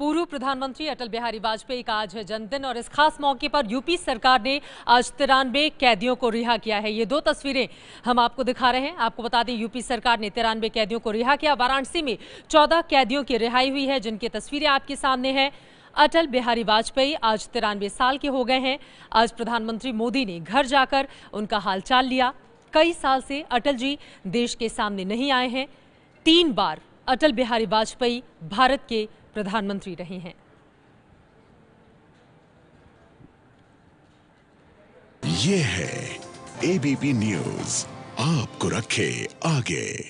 पूर्व प्रधानमंत्री अटल बिहारी वाजपेयी का आज है जन्मदिन और इस खास मौके पर यूपी सरकार ने आज तिरानवे कैदियों को रिहा किया है ये दो तस्वीरें हम आपको दिखा रहे हैं आपको बता दें यूपी सरकार ने तिरानवे कैदियों को रिहा किया वाराणसी में चौदह कैदियों की रिहाई हुई है जिनकी तस्वीरें आपके सामने हैं अटल बिहारी वाजपेयी आज तिरानवे साल के हो गए हैं आज प्रधानमंत्री मोदी ने घर जाकर उनका हालचाल लिया कई साल से अटल जी देश के सामने नहीं आए हैं तीन बार अटल बिहारी वाजपेयी भारत के प्रधानमंत्री रहे हैं ये है एबीपी न्यूज आपको रखे आगे